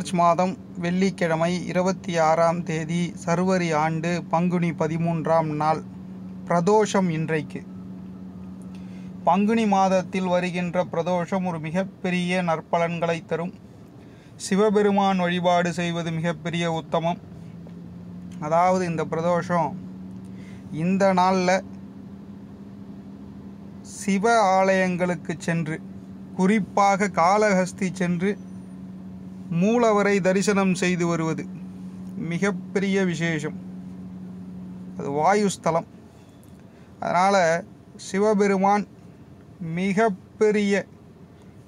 March மாதம் வெள்ளிக்கிழமை இருபத்தி ஆறாம் தேதி சர்வரி ஆண்டு பங்குனி பதிமூன்றாம் நாள் பிரதோஷம் இன்றைக்கு பங்குனி மாதத்தில் வருகின்ற பிரதோஷம் ஒரு மிகப்பெரிய நற்பலன்களை தரும் சிவபெருமான் வழிபாடு செய்வது மிகப்பெரிய உத்தமம் அதாவது இந்த பிரதோஷம் இந்த நாளில் சிவ ஆலயங்களுக்கு சென்று குறிப்பாக காளஹஸ்தி சென்று மூலவரை தரிசனம் செய்து வருவது மிகப்பெரிய விசேஷம் அது வாயுஸ்தலம் அதனால் சிவபெருமான் மிகப்பெரிய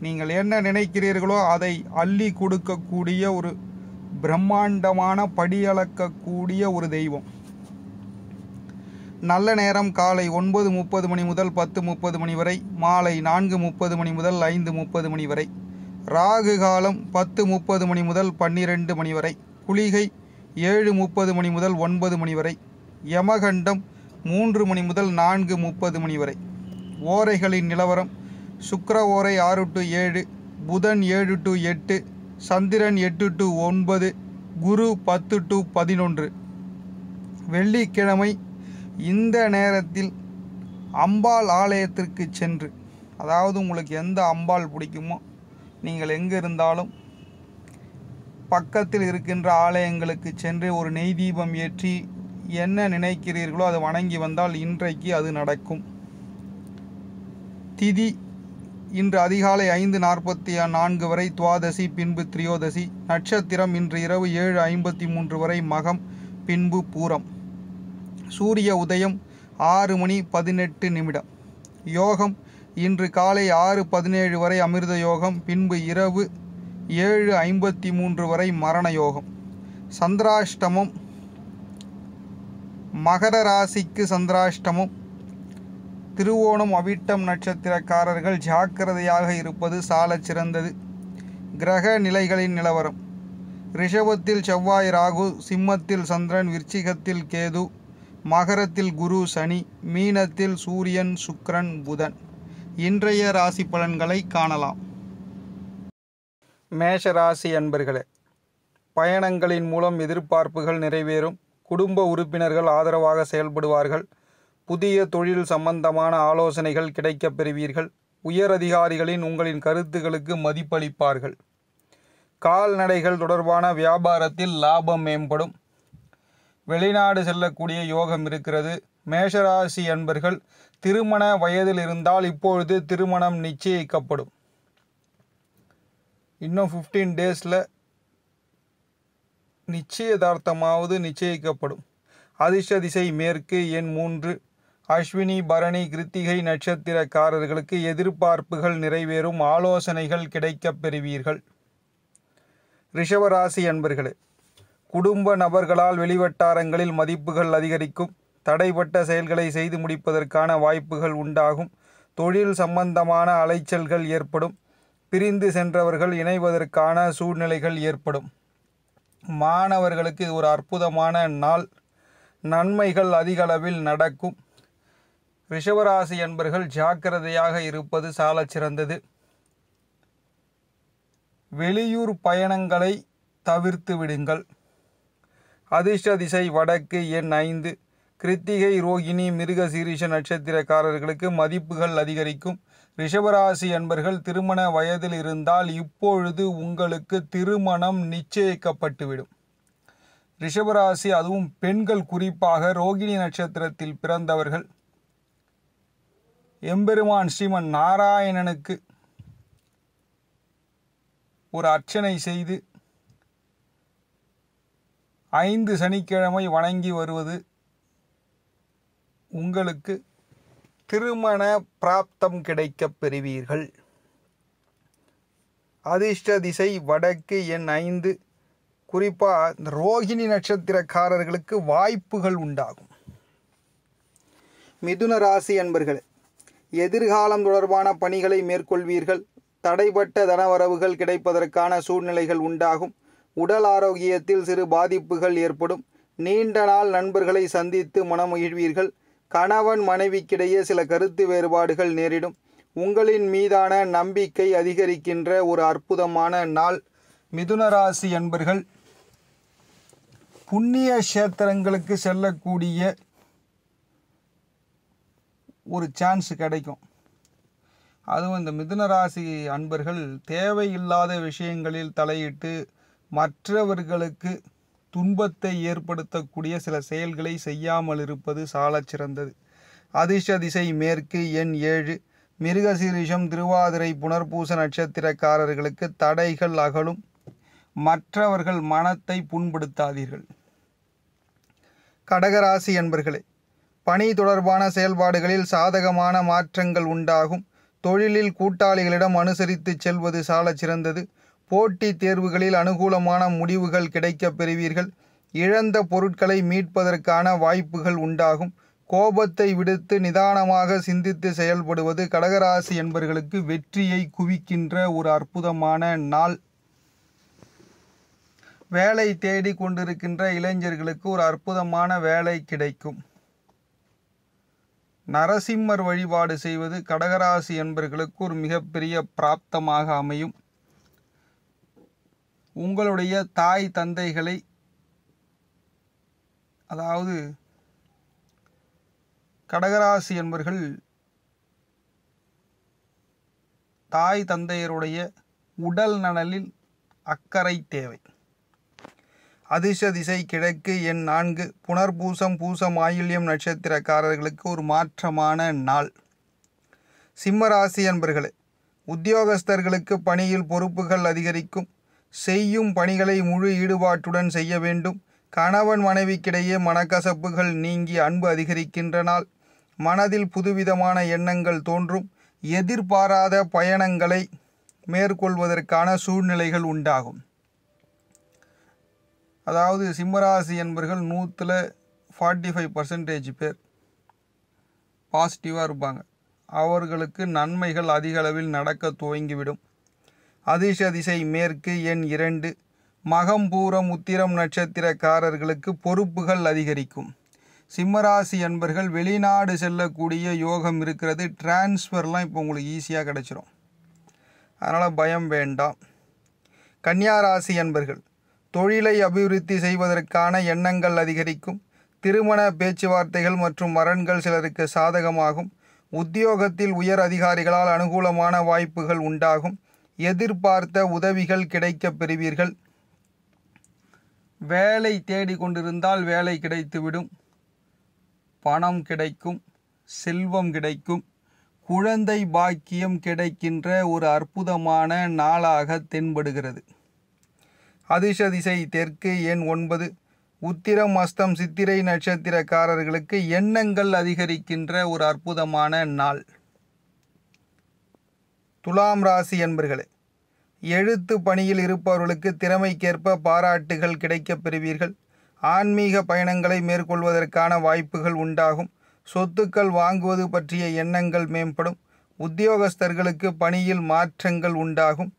நீங்கள் என்ன நினைக்கிறீர்களோ அதை அள்ளி கொடுக்கக்கூடிய ஒரு பிரம்மாண்டமான படியளக்கக்கூடிய ஒரு தெய்வம் நல்ல நேரம் காலை ஒன்பது முப்பது மணி முதல் பத்து முப்பது மணி வரை மாலை நான்கு முப்பது மணி முதல் ஐந்து முப்பது மணி வரை ராகு காலம் பத்து முப்பது மணி முதல் பன்னிரெண்டு மணி வரை குளிகை ஏழு முப்பது மணி முதல் ஒன்பது மணி வரை யமகண்டம் மூன்று மணி முதல் நான்கு முப்பது மணி வரை ஓரைகளின் நிலவரம் சுக்கர ஓரை ஆறு டு ஏழு புதன் ஏழு டு எட்டு சந்திரன் எட்டு டு ஒன்பது குரு பத்து டு பதினொன்று வெள்ளிக்கிழமை இந்த நேரத்தில் அம்பாள் ஆலயத்திற்கு சென்று அதாவது உங்களுக்கு எந்த அம்பாள் பிடிக்குமோ நீங்கள் எங்கே இருந்தாலும் பக்கத்தில் இருக்கின்ற ஆலயங்களுக்கு சென்று ஒரு நெய் தீபம் ஏற்றி என்ன நினைக்கிறீர்களோ அது வணங்கி வந்தால் இன்றைக்கு அது நடக்கும் திதி இன்று அதிகாலை ஐந்து நாற்பத்தி நான்கு வரை துவாதசி பின்பு திரியோதசி நட்சத்திரம் இன்று இரவு ஏழு ஐம்பத்தி மூன்று வரை மகம் பின்பு பூரம் சூரிய உதயம் ஆறு மணி பதினெட்டு நிமிடம் யோகம் இன்று காலை ஆறு பதினேழு வரை அமிர்த யோகம் பின்பு இரவு ஏழு ஐம்பத்தி மூன்று வரை மரண யோகம் சந்திராஷ்டமம் மகர ராசிக்கு சந்திராஷ்டமம் திருவோணம் அவிட்டம் நட்சத்திரக்காரர்கள் ஜாக்கிரதையாக இருப்பது சாலச் சிறந்தது கிரக நிலைகளின் நிலவரம் ரிஷபத்தில் செவ்வாய் ராகு சிம்மத்தில் சந்திரன் விருச்சிகத்தில் கேது மகரத்தில் குரு சனி மீனத்தில் சூரியன் சுக்ரன் புதன் இன்றைய ராசி பலன்களை காணலாம் மேஷ ராசி அன்பர்களே பயணங்களின் மூலம் எதிர்பார்ப்புகள் நிறைவேறும் குடும்ப உறுப்பினர்கள் ஆதரவாக செயல்படுவார்கள் புதிய தொழில் சம்பந்தமான ஆலோசனைகள் கிடைக்கப் பெறுவீர்கள் உயரதிகாரிகளின் உங்களின் கருத்துகளுக்கு மதிப்பளிப்பார்கள் கால்நடைகள் தொடர்பான வியாபாரத்தில் லாபம் மேம்படும் வெளிநாடு செல்லக்கூடிய யோகம் இருக்கிறது மேஷராசி அன்பர்கள் திருமண வயதில் இருந்தால் இப்பொழுது திருமணம் நிச்சயிக்கப்படும் இன்னும் ஃபிஃப்டீன் டேஸில் நிச்சயதார்த்தமாவது நிச்சயிக்கப்படும் அதிர்ஷ்ட திசை மேற்கு எண் மூன்று அஸ்வினி பரணி கிருத்திகை நட்சத்திரக்காரர்களுக்கு எதிர்பார்ப்புகள் நிறைவேறும் ஆலோசனைகள் கிடைக்கப் பெறுவீர்கள் ரிஷவராசி அன்பர்களே குடும்ப நபர்களால் வெளிவட்டாரங்களில் மதிப்புகள் அதிகரிக்கும் தடைப்பட்ட செயல்களை செய்து முடிப்பதற்கான வாய்ப்புகள் உண்டாகும் தொழில் சம்பந்தமான அலைச்சல்கள் ஏற்படும் பிரிந்து சென்றவர்கள் இணைவதற்கான சூழ்நிலைகள் ஏற்படும் மாணவர்களுக்கு ஒரு அற்புதமான நாள் நன்மைகள் அதிகளவில் நடக்கும் ரிஷவராசி என்பர்கள் ஜாக்கிரதையாக இருப்பது சாலச் சிறந்தது வெளியூர் பயணங்களை தவிர்த்து விடுங்கள் அதிர்ஷ்ட திசை வடக்கு எண் ஐந்து கிருத்திகை ரோகிணி மிருகசீரிஷ நட்சத்திரக்காரர்களுக்கு மதிப்புகள் அதிகரிக்கும் ரிஷபராசி அன்பர்கள் திருமண வயதில் இருந்தால் இப்பொழுது உங்களுக்கு திருமணம் நிச்சயிக்கப்பட்டுவிடும் ரிஷபராசி அதுவும் பெண்கள் குறிப்பாக ரோகிணி நட்சத்திரத்தில் பிறந்தவர்கள் எம்பெருமான் ஸ்ரீமன் நாராயணனுக்கு ஒரு அர்ச்சனை செய்து ஐந்து சனிக்கிழமை வணங்கி வருவது உங்களுக்கு திருமண பிராப்தம் கிடைக்கப் பெறுவீர்கள் அதிர்ஷ்ட திசை வடக்கு எண் ஐந்து குறிப்பாக ரோகிணி நட்சத்திரக்காரர்களுக்கு வாய்ப்புகள் உண்டாகும் மிதுன ராசி என்பர்களே எதிர்காலம் தொடர்பான பணிகளை மேற்கொள்வீர்கள் தடைப்பட்ட தனவரவுகள் கிடைப்பதற்கான சூழ்நிலைகள் உண்டாகும் உடல் ஆரோக்கியத்தில் சிறு பாதிப்புகள் ஏற்படும் நீண்ட நாள் நண்பர்களை சந்தித்து மனமுகிழ்வீர்கள் கணவன் மனைவிக்கிடையே சில கருத்து வேறுபாடுகள் நேரிடும் உங்களின் மீதான நம்பிக்கை அதிகரிக்கின்ற ஒரு அற்புதமான நாள் மிதுனராசி என்பர்கள் புண்ணிய கஷேத்திரங்களுக்கு செல்லக்கூடிய ஒரு சான்ஸ் கிடைக்கும் அதுவும் இந்த மிதுனராசி அன்பர்கள் தேவையில்லாத விஷயங்களில் தலையிட்டு மற்றவர்களுக்கு துன்பத்தை ஏற்படுத்தக்கூடிய சில செயல்களை செய்யாமல் இருப்பது சாலச் சிறந்தது அதிர்ஷ்ட திசை மேற்கு எண் ஏழு மிருகசீரிஷம் திருவாதிரை புனர்பூச நட்சத்திரக்காரர்களுக்கு தடைகள் அகலும் மற்றவர்கள் மனத்தை புண்படுத்தாதீர்கள் கடகராசி என்பர்களே பணி தொடர்பான செயல்பாடுகளில் சாதகமான மாற்றங்கள் உண்டாகும் தொழிலில் கூட்டாளிகளிடம் அனுசரித்து செல்வது சால சிறந்தது போட்டி தேர்வுகளில் அனுகூலமான முடிவுகள் கிடைக்கப் பெறுவீர்கள் இழந்த பொருட்களை மீட்பதற்கான வாய்ப்புகள் உண்டாகும் கோபத்தை விடுத்து நிதானமாக சிந்தித்து செயல்படுவது கடகராசி என்பர்களுக்கு வெற்றியை குவிக்கின்ற ஒரு அற்புதமான நாள் வேலை தேடி கொண்டிருக்கின்ற இளைஞர்களுக்கு ஒரு அற்புதமான வேலை கிடைக்கும் நரசிம்மர் வழிபாடு செய்வது கடகராசி என்பர்களுக்கு ஒரு மிகப்பெரிய பிராப்தமாக அமையும் உங்களுடைய தாய் தந்தைகளை அதாவது கடகராசி என்பர்கள் தாய் தந்தையருடைய உடல் நலனில் அக்கறை தேவை அதிர்ஷ திசை கிழக்கு என் நான்கு புனர்பூசம் பூசம் ஆயுள்யம் நட்சத்திரக்காரர்களுக்கு ஒரு மாற்றமான நாள் சிம்மராசி என்பர்களே உத்தியோகஸ்தர்களுக்கு பணியில் பொறுப்புகள் அதிகரிக்கும் செய்யும் பணிகளை முழு ஈடுபாட்டுடன் செய்ய வேண்டும் கணவன் மனைவிக்கிடையே மனக்கசப்புகள் நீங்கி அன்பு அதிகரிக்கின்றனால் மனதில் புதுவிதமான எண்ணங்கள் தோன்றும் எதிர்பாராத பயணங்களை மேற்கொள்வதற்கான சூழ்நிலைகள் உண்டாகும் அதாவது சிம்மராசி என்பர்கள் நூற்றில் ஃபார்ட்டி ஃபைவ் பர்சன்டேஜ் பேர் பாசிட்டிவாக இருப்பாங்க அவர்களுக்கு நன்மைகள் அதிக அளவில் நடக்க துவங்கிவிடும் அதிர்ஷ திசை மேற்கு எண் இரண்டு மகம்பூரம் உத்திரம் நட்சத்திரக்காரர்களுக்கு பொறுப்புகள் அதிகரிக்கும் சிம்மராசி அன்பர்கள் வெளிநாடு செல்லக்கூடிய யோகம் இருக்கிறது டிரான்ஸ்ஃபர்லாம் இப்போ உங்களுக்கு ஈஸியாக கிடச்சிரும் அதனால் பயம் வேண்டாம் கன்னியாராசி அன்பர்கள் தொழிலை அபிவிருத்தி செய்வதற்கான எண்ணங்கள் அதிகரிக்கும் திருமண பேச்சுவார்த்தைகள் மற்றும் மரண்கள் சிலருக்கு சாதகமாகும் உத்தியோகத்தில் உயர் அதிகாரிகளால் அனுகூலமான வாய்ப்புகள் உண்டாகும் எதிர்பார்த்த உதவிகள் கிடைக்க பெறுவீர்கள் வேலை தேடிக்கொண்டிருந்தால் கொண்டிருந்தால் வேலை கிடைத்துவிடும் பணம் கிடைக்கும் செல்வம் கிடைக்கும் குழந்தை பாக்கியம் கிடைக்கின்ற ஒரு அற்புதமான நாளாக தென்படுகிறது அதிர்ஷ திசை தெற்கு எண் ஒன்பது உத்திரம் அஸ்தம் சித்திரை நட்சத்திரக்காரர்களுக்கு எண்ணங்கள் அதிகரிக்கின்ற ஒரு அற்புதமான நாள் துலாம் ராசி என்பர்களே எழுத்து பணியில் இருப்பவர்களுக்கு திறமைக்கேற்ப பாராட்டுகள் கிடைக்கப் பெறுவீர்கள் ஆன்மீக பயணங்களை மேற்கொள்வதற்கான வாய்ப்புகள் உண்டாகும் சொத்துக்கள் வாங்குவது பற்றிய எண்ணங்கள் மேம்படும் உத்தியோகஸ்தர்களுக்கு பணியில் மாற்றங்கள் உண்டாகும்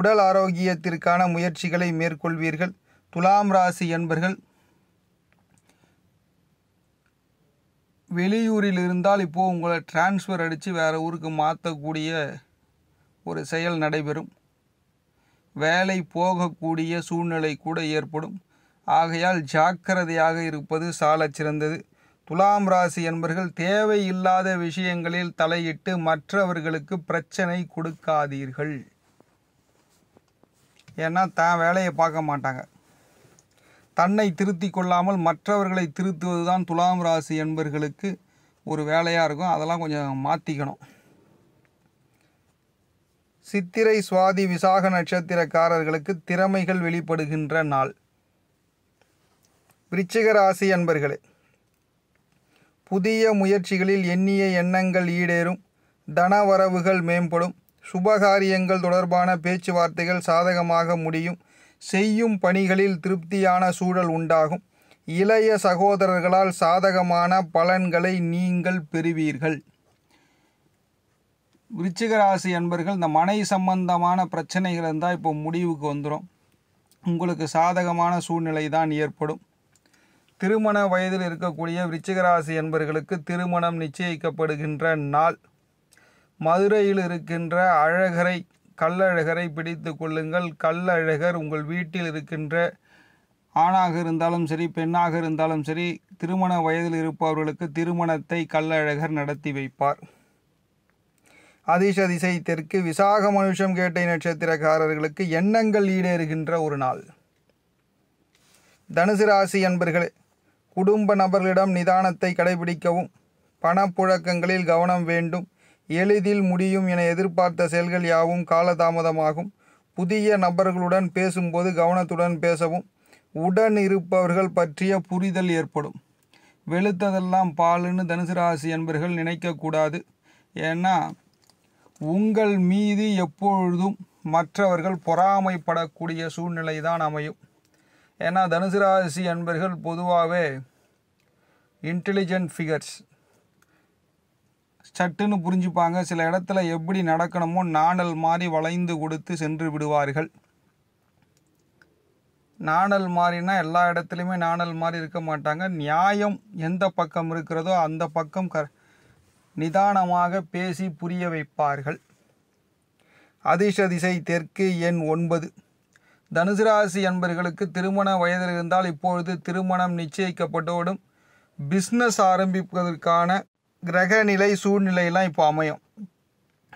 உடல் ஆரோக்கியத்திற்கான முயற்சிகளை மேற்கொள்வீர்கள் துலாம் ராசி என்பர்கள் வெளியூரில் இருந்தால் இப்போது உங்களை டிரான்ஸ்ஃபர் அடித்து வேறு ஊருக்கு மாற்றக்கூடிய ஒரு செயல் நடைபெறும் வேலை போகக்கூடிய சூழ்நிலை கூட ஏற்படும் ஆகையால் ஜாக்கிரதையாக இருப்பது சால சிறந்தது துலாம் ராசி என்பர்கள் தேவையில்லாத விஷயங்களில் தலையிட்டு மற்றவர்களுக்கு பிரச்சனை கொடுக்காதீர்கள் ஏன்னா தான் வேலையை பார்க்க மாட்டாங்க தன்னை திருத்தி கொள்ளாமல் மற்றவர்களை திருத்துவது தான் துலாம் ராசி என்பர்களுக்கு ஒரு வேலையாக இருக்கும் அதெல்லாம் கொஞ்சம் மாற்றிக்கணும் சித்திரை சுவாதி விசாக நட்சத்திரக்காரர்களுக்கு திறமைகள் வெளிப்படுகின்ற நாள் விருச்சிக ராசி அன்பர்களே புதிய முயற்சிகளில் எண்ணிய எண்ணங்கள் ஈடேறும் தனவரவுகள் மேம்படும் சுபகாரியங்கள் தொடர்பான பேச்சுவார்த்தைகள் சாதகமாக முடியும் செய்யும் பணிகளில் திருப்தியான சூழல் உண்டாகும் இளைய சகோதரர்களால் சாதகமான பலன்களை நீங்கள் பெறுவீர்கள் விருச்சிக ராசி அன்பர்கள் இந்த மனை சம்பந்தமான பிரச்சனைகள் இருந்தால் இப்போ முடிவுக்கு வந்துடும் உங்களுக்கு சாதகமான சூழ்நிலை தான் ஏற்படும் திருமண வயதில் இருக்கக்கூடிய விருச்சிகராசி என்பர்களுக்கு திருமணம் நிச்சயிக்கப்படுகின்ற நாள் மதுரையில் இருக்கின்ற அழகரை கல்லழகரை பிடித்து கொள்ளுங்கள் கல்லழகர் உங்கள் வீட்டில் இருக்கின்ற ஆணாக இருந்தாலும் சரி பெண்ணாக இருந்தாலும் சரி திருமண வயதில் இருப்பவர்களுக்கு திருமணத்தை கல்லழகர் நடத்தி வைப்பார் அதிசதிசை திசை தெற்கு விசாக மனுஷம் கேட்டை நட்சத்திரக்காரர்களுக்கு எண்ணங்கள் ஈடேறுகின்ற ஒரு நாள் தனுசு ராசி அன்பர்களே குடும்ப நபர்களிடம் நிதானத்தை கடைபிடிக்கவும் பணப்புழக்கங்களில் கவனம் வேண்டும் எளிதில் முடியும் என எதிர்பார்த்த செயல்கள் யாவும் காலதாமதமாகும் புதிய நபர்களுடன் பேசும்போது கவனத்துடன் பேசவும் உடன் இருப்பவர்கள் பற்றிய புரிதல் ஏற்படும் வெளுத்ததெல்லாம் பாலுன்னு தனுசு ராசி என்பர்கள் நினைக்கக்கூடாது ஏன்னா உங்கள் மீது எப்பொழுதும் மற்றவர்கள் பொறாமைப்படக்கூடிய சூழ்நிலை தான் அமையும் ஏன்னா தனுசு ராசி என்பர்கள் பொதுவாகவே இன்டெலிஜென்ட் ஃபிகர்ஸ் சட்டுன்னு புரிஞ்சுப்பாங்க சில இடத்துல எப்படி நடக்கணுமோ நாணல் மாதிரி வளைந்து கொடுத்து சென்று விடுவார்கள் நாணல் மாறினா எல்லா இடத்துலையுமே நாணல் மாதிரி இருக்க மாட்டாங்க நியாயம் எந்த பக்கம் இருக்கிறதோ அந்த பக்கம் க நிதானமாக பேசி புரிய வைப்பார்கள் அதிர்ஷ திசை தெற்கு எண் ஒன்பது தனுசு ராசி என்பர்களுக்கு திருமண வயதில் இருந்தால் இப்பொழுது திருமணம் நிச்சயிக்கப்பட்டோடும் பிஸ்னஸ் ஆரம்பிப்பதற்கான கிரக நிலை சூழ்நிலையெல்லாம் இப்போ அமையும்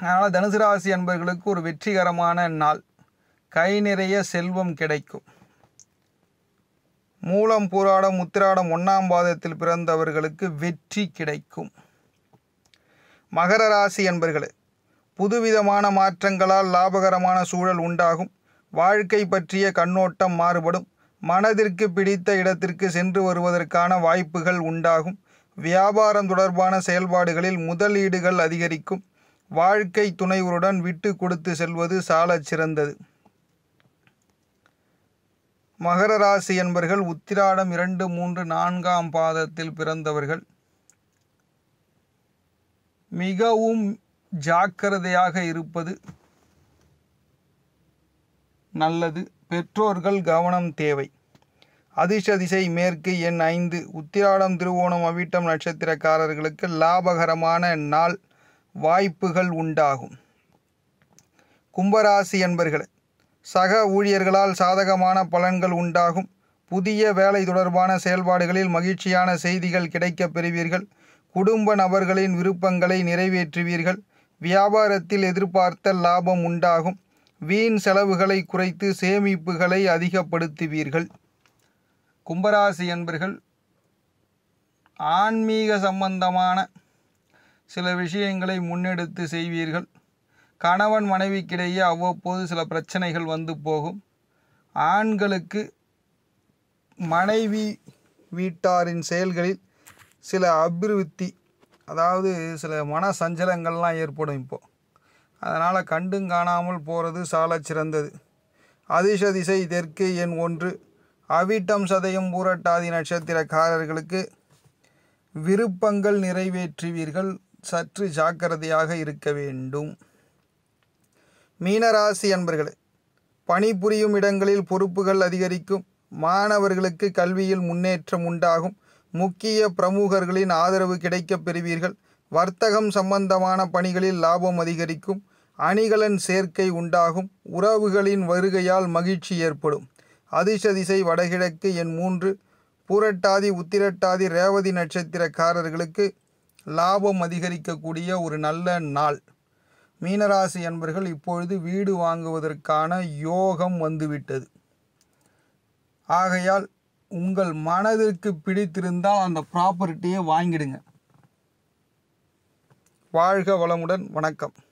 அதனால் தனுசு ராசி என்பர்களுக்கு ஒரு வெற்றிகரமான நாள் கை நிறைய செல்வம் கிடைக்கும் மூலம் போராடம் உத்திராடம் ஒன்றாம் பாதத்தில் பிறந்தவர்களுக்கு வெற்றி கிடைக்கும் மகர ராசி என்பர்களே புதுவிதமான மாற்றங்களால் லாபகரமான சூழல் உண்டாகும் வாழ்க்கை பற்றிய கண்ணோட்டம் மாறுபடும் மனதிற்கு பிடித்த இடத்திற்கு சென்று வருவதற்கான வாய்ப்புகள் உண்டாகும் வியாபாரம் தொடர்பான செயல்பாடுகளில் முதலீடுகள் அதிகரிக்கும் வாழ்க்கை துணைவருடன் விட்டு கொடுத்து செல்வது சாலச் சிறந்தது மகர ராசி என்பர்கள் உத்திராடம் இரண்டு மூன்று நான்காம் பாதத்தில் பிறந்தவர்கள் மிகவும் ஜாக்கிரதையாக இருப்பது நல்லது பெற்றோர்கள் கவனம் தேவை அதிர்ஷ்ட திசை மேற்கு எண் ஐந்து உத்திராடம் திருவோணம் அவிட்டம் நட்சத்திரக்காரர்களுக்கு லாபகரமான நாள் வாய்ப்புகள் உண்டாகும் கும்பராசி என்பர்களே சக ஊழியர்களால் சாதகமான பலன்கள் உண்டாகும் புதிய வேலை தொடர்பான செயல்பாடுகளில் மகிழ்ச்சியான செய்திகள் கிடைக்கப் பெறுவீர்கள் குடும்ப நபர்களின் விருப்பங்களை நிறைவேற்றுவீர்கள் வியாபாரத்தில் எதிர்பார்த்த லாபம் உண்டாகும் வீண் செலவுகளை குறைத்து சேமிப்புகளை அதிகப்படுத்துவீர்கள் கும்பராசி என்பர்கள் ஆன்மீக சம்பந்தமான சில விஷயங்களை முன்னெடுத்து செய்வீர்கள் கணவன் மனைவிக்கிடையே அவ்வப்போது சில பிரச்சனைகள் வந்து போகும் ஆண்களுக்கு மனைவி வீட்டாரின் செயல்களில் சில அபிவிருத்தி அதாவது சில மன சஞ்சலங்கள்லாம் ஏற்படும் இப்போது அதனால் கண்டும் காணாமல் போகிறது சால சிறந்தது அதிசதிசை திசை தெற்கு எண் ஒன்று அவிட்டம் சதயம் பூரட்டாதி நட்சத்திரக்காரர்களுக்கு விருப்பங்கள் நிறைவேற்றுவீர்கள் சற்று ஜாக்கிரதையாக இருக்க வேண்டும் மீனராசி அன்பர்களே பணிபுரியும் இடங்களில் பொறுப்புகள் அதிகரிக்கும் மாணவர்களுக்கு கல்வியில் முன்னேற்றம் உண்டாகும் முக்கிய பிரமுகர்களின் ஆதரவு கிடைக்கப் பெறுவீர்கள் வர்த்தகம் சம்பந்தமான பணிகளில் லாபம் அதிகரிக்கும் அணிகலன் சேர்க்கை உண்டாகும் உறவுகளின் வருகையால் மகிழ்ச்சி ஏற்படும் அதிர்ஷ திசை வடகிழக்கு என் மூன்று பூரட்டாதி உத்திரட்டாதி ரேவதி நட்சத்திரக்காரர்களுக்கு லாபம் அதிகரிக்கக்கூடிய ஒரு நல்ல நாள் மீனராசி என்பர்கள் இப்பொழுது வீடு வாங்குவதற்கான யோகம் வந்துவிட்டது ஆகையால் உங்கள் மனதிற்கு பிடித்திருந்தால் அந்த ப்ராப்பர்ட்டியை வாங்கிடுங்க வாழ்க வளமுடன் வணக்கம்